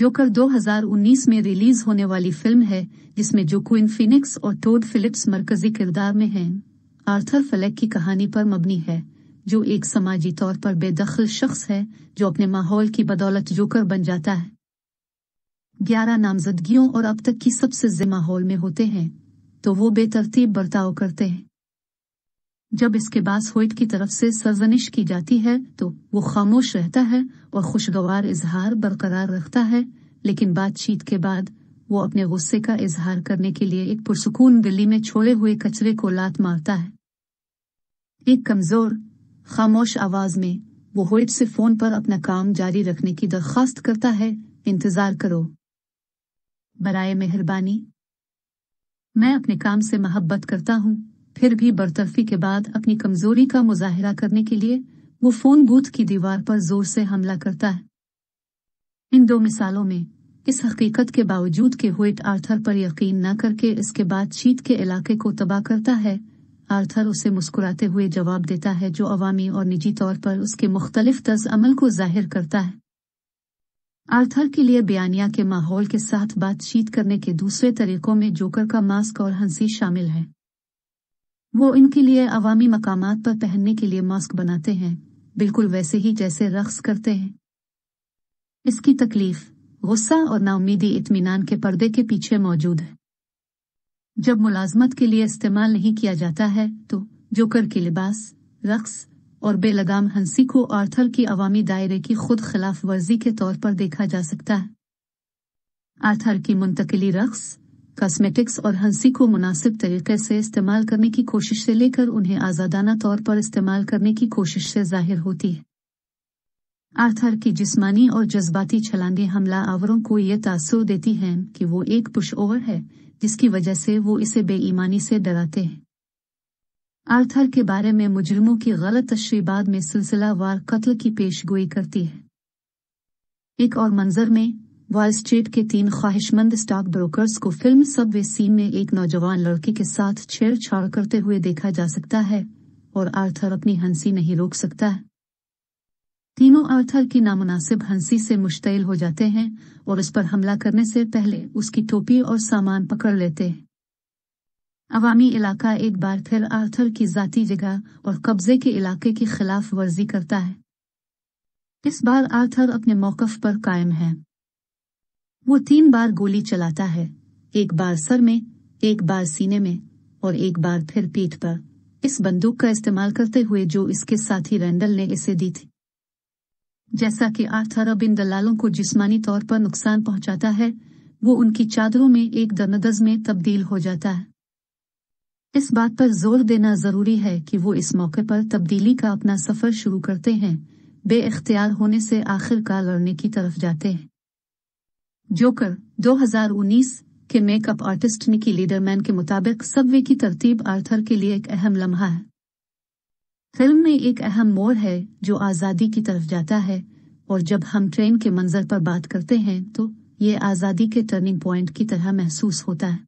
joker 2019 में release होने वाली फिल्म है जिसमें जोकुइन फिनिक्स और टोड फिलिप्स मरकजी किरदार में हैं आर्थर फलेक की कहानी पर मबनी है जो एक समाजी तौर पर बेदखल शख्स है जो अपने माहौल की बदौलत जोकर बन जाता है ग्यारह नामजदगियों और अब तक की सबसे माहौल में होते हैं तो वो बेतरतीब बर्ताव करते हैं जब इसके होइट की तरफ से सरजनिश की जाती है तो वो खामोश रहता है और खुशगवार इजहार बरकरार रखता है लेकिन बातचीत के बाद वो अपने गुस्से का इजहार करने के लिए एक पुरसकून गली में छोड़े हुए कचरे को लात मारता है एक कमजोर खामोश आवाज में वो होइट से फोन पर अपना काम जारी रखने की दरख्वास्त करता है इंतजार करो बरए मेहरबानी मैं अपने काम से मोहब्बत करता हूँ फिर भी बर्तफ़ी के बाद अपनी कमजोरी का मुजाहरा करने के लिए वो फोन बूथ की दीवार पर जोर से हमला करता है इन दो मिसालों में इस हकीकत के बावजूद कि हुइट आर्थर पर यकीन न करके इसके बातचीत के इलाके को तबाह करता है आर्थर उसे मुस्कुराते हुए जवाब देता है जो अवामी और निजी तौर पर उसके मुख्तलिफ तज अमल को जाहिर करता है आर्थर के लिए बयानिया के माहौल के साथ बातचीत करने के दूसरे तरीकों में जोकर का मास्क और हंसी शामिल है वो इनके लिए अवामी मकाम पर पहनने के लिए मास्क बनाते हैं बिल्कुल वैसे ही जैसे रक्स करते हैं इसकी तकलीफ गुस्सा और नाउमीदी इतमान के पर्दे के पीछे मौजूद है जब मुलाजमत के लिए इस्तेमाल नहीं किया जाता है तो जोकर के लिबास रक्स और बेलगाम हंसी को आर्थर की अवामी दायरे की खुद खिलाफ वर्जी के तौर पर देखा जा सकता है आर्थर की मुंतकली रक्स कॉस्मेटिक्स और हंसी को मुनासिब तरीके से इस्तेमाल करने की कोशिश से लेकर उन्हें आज़ादाना तौर पर इस्तेमाल करने की कोशिश से जाहिर होती है आर्थर की जिस्मानी और जज्बाती छलांगे हमला आवरों को ये तासुर देती हैं कि वो एक पुश ओवर है जिसकी वजह से वो इसे बेईमानी से डराते हैं आर्थर के बारे में मुजरमों की गलत तशरीबाद में सिलसिलावार कत्ल की पेश गोई करती है एक और मंजर में वॉल स्ट्रीट के तीन ख्वाहिशमंद स्टॉक ब्रोकर्स को फिल्म वे सीन में एक नौजवान लड़की के साथ छेड़छाड़ करते हुए देखा जा सकता है और आर्थर अपनी हंसी नहीं रोक सकता है तीनों आर्थर की नामनासिब हंसी से मुश्तिल हो जाते हैं और उस पर हमला करने से पहले उसकी टोपी और सामान पकड़ लेते हैं अवामी इलाका एक बार फिर आर्थर की जाती जगह और कब्जे के इलाके की खिलाफ वर्जी करता है इस बार आर्थर अपने मौकफ पर कायम है वो तीन बार गोली चलाता है एक बार सर में एक बार सीने में और एक बार फिर पीठ पर इस बंदूक का इस्तेमाल करते हुए जो इसके साथी रैंडल ने इसे दी थी जैसा कि आर्थर अब इन दलालों को जिस्मानी तौर पर नुकसान पहुंचाता है वो उनकी चादरों में एक दनदज में तब्दील हो जाता है इस बात पर जोर देना जरूरी है कि वो इस मौके पर तब्दीली का अपना सफर शुरू करते हैं बेख्तियार होने से आखिरकार लड़ने की तरफ जाते हैं जोकर 2019 के मेकअप आर्टिस्ट निकी लीडरमैन के मुताबिक सबवे की तरतीब आर्थर के लिए एक अहम लम्हा है फिल्म में एक अहम मोड़ है जो आज़ादी की तरफ जाता है और जब हम ट्रेन के मंजर पर बात करते हैं तो ये आज़ादी के टर्निंग प्वाइंट की तरह महसूस होता है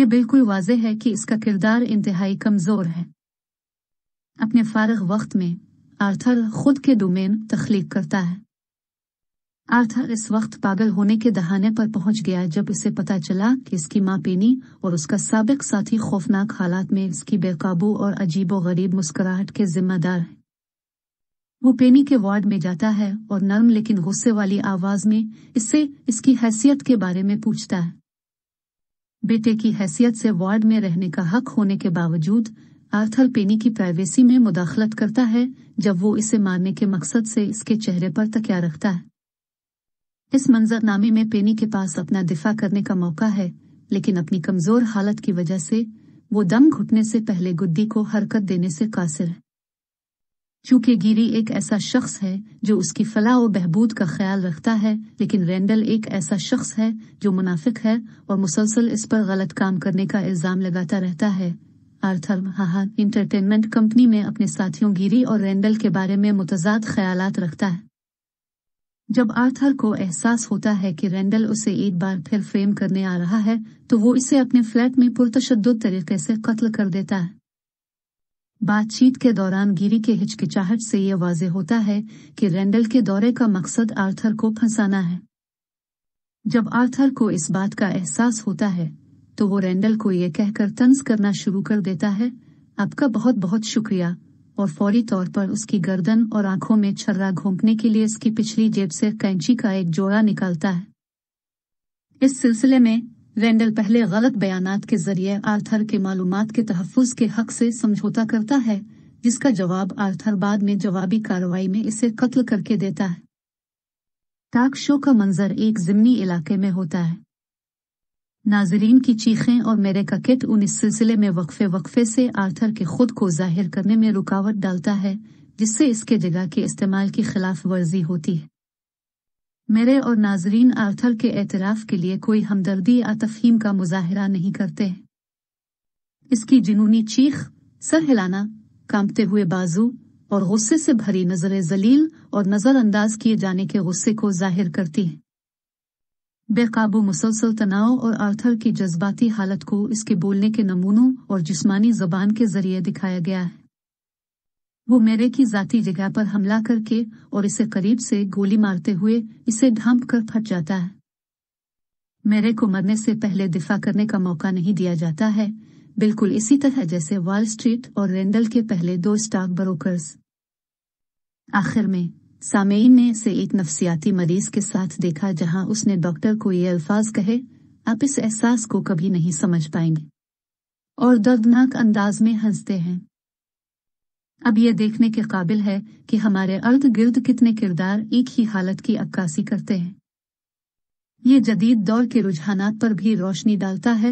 ये बिल्कुल वाज है कि इसका किरदार इंतहाई कमज़ोर है अपने फारग वक्त में आर्थर खुद के डोमेन तख्लीक करता है आर्थर इस वक्त पागल होने के दहाने पर पहुंच गया जब उसे पता चला कि इसकी माँ पेनी और उसका सबक साथी खौफनाक हालात में इसकी बेकाबू और अजीब गरीब मुस्कुराहट के जिम्मेदार है वो पेनी के वार्ड में जाता है और नर्म लेकिन गुस्से वाली आवाज में इससे इसकी हैसियत के बारे में पूछता है बेटे की हैसियत से वार्ड में रहने का हक होने के बावजूद आर्थर पेनी की प्राइवेसी में मुदाखलत करता है जब वो इसे मारने के मकसद से इसके चेहरे पर तकिया रखता है इस मंजरनामे में पेनी के पास अपना दिफा करने का मौका है लेकिन अपनी कमजोर हालत की वजह से वो दम घुटने से पहले गुद्दी को हरकत देने से कासिर है चूंकि गिरी एक ऐसा शख्स है जो उसकी फलाह और बहबूद का ख्याल रखता है लेकिन रेंडल एक ऐसा शख्स है जो मुनाफिक है और मुसलसल इस पर गलत काम करने का इल्जाम लगाता रहता है आर्थर हाहा इंटरटेनमेंट कंपनी में अपने साथियों गिरी और रेंडल के बारे में मुतजाद ख्याल रखता है जब आर्थर को एहसास होता है कि रेंडल उसे एक बार फिर फ्रेम करने आ रहा है तो वो इसे अपने फ्लैट में पुरतशद तरीके से कत्ल कर देता है बातचीत के दौरान गिरी के हिचकिचाहट से यह वाज होता है कि रेंडल के दौरे का मकसद आर्थर को फंसाना है जब आर्थर को इस बात का एहसास होता है तो वो रेंडल को ये कहकर तंज करना शुरू कर देता है आपका बहुत बहुत शुक्रिया और फौरी तौर पर उसकी गर्दन और आंखों में छर्रा घोंपने के लिए उसकी पिछली जेब से कैंची का एक जोड़ा निकालता है इस सिलसिले में रेंडल पहले गलत बयान के जरिए आर्थर के मालूम के तहफ़ के हक से समझौता करता है जिसका जवाब आर्थर बाद में जवाबी कार्रवाई में इसे कत्ल करके देता है टाक शो का मंजर एक जिमनी इलाके में होता है नाजरीन की चीखें और मेरे का किट उन इस सिलसिले में वक्फे वक्फे से आर्थर के खुद को जाहिर करने में रुकावट डालता है जिससे इसके जगह के इस्तेमाल की खिलाफ वर्जी होती है मेरे और नाजरीन आर्थर के एतराफ़ के लिए कोई हमदर्दी या तफहीम का मुजाहरा नहीं करते इसकी जुनूनी चीख सर हिलाना कांपते हुए बाजू और गुस्से से भरी नजर जलील और नज़रअंदाज किए जाने के गुस्से को जाहिर करती है बेकाबू मुसलसल तनाव और आर्थर की जज्बाती हालत को इसके बोलने के नमूनों और जिस्मानी जबान के जरिए दिखाया गया है वो मेरे की जाती जगह पर हमला करके और इसे करीब से गोली मारते हुए इसे ढांप कर फट जाता है मेरे को मरने से पहले दिफा करने का मौका नहीं दिया जाता है बिल्कुल इसी तरह जैसे वॉल स्ट्रीट और रेंडल के पहले दो स्टॉक ब्रोकर्स आखिर में सामेन ने इसे एक नफसियाती मरीज के साथ देखा जहां उसने डॉक्टर को ये अल्फाज कहे आप इस एहसास को कभी नहीं समझ पाएंगे और दर्दनाक अंदाज में हंसते हैं अब यह देखने के काबिल है कि हमारे अर्द गिर्द कितने किरदार एक ही हालत की अक्कासी करते हैं ये जदीद दौर के रुझानात पर भी रोशनी डालता है